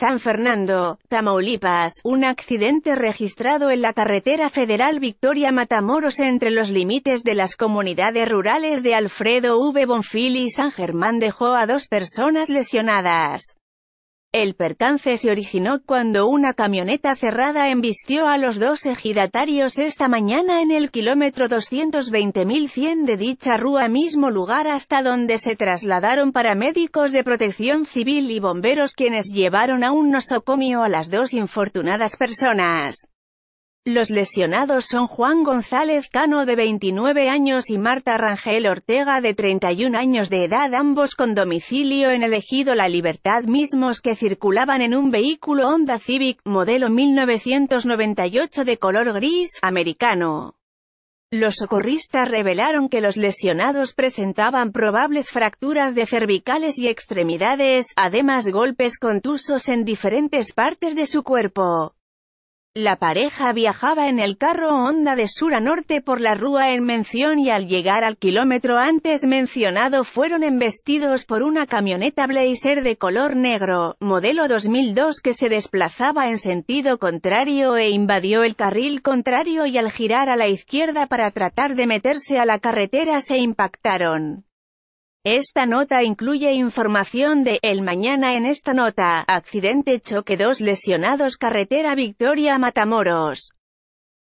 San Fernando, Tamaulipas, un accidente registrado en la carretera federal Victoria-Matamoros entre los límites de las comunidades rurales de Alfredo V. Bonfil y San Germán dejó a dos personas lesionadas. El percance se originó cuando una camioneta cerrada embistió a los dos ejidatarios esta mañana en el kilómetro 220.100 de dicha rúa mismo lugar hasta donde se trasladaron paramédicos de protección civil y bomberos quienes llevaron a un nosocomio a las dos infortunadas personas. Los lesionados son Juan González Cano de 29 años y Marta Rangel Ortega de 31 años de edad, ambos con domicilio en el Ejido La Libertad mismos que circulaban en un vehículo Honda Civic, modelo 1998 de color gris, americano. Los socorristas revelaron que los lesionados presentaban probables fracturas de cervicales y extremidades, además golpes contusos en diferentes partes de su cuerpo. La pareja viajaba en el carro Honda de sur a norte por la rúa en mención y al llegar al kilómetro antes mencionado fueron embestidos por una camioneta Blazer de color negro, modelo 2002 que se desplazaba en sentido contrario e invadió el carril contrario y al girar a la izquierda para tratar de meterse a la carretera se impactaron. Esta nota incluye información de El Mañana en esta nota, accidente choque dos lesionados carretera Victoria Matamoros.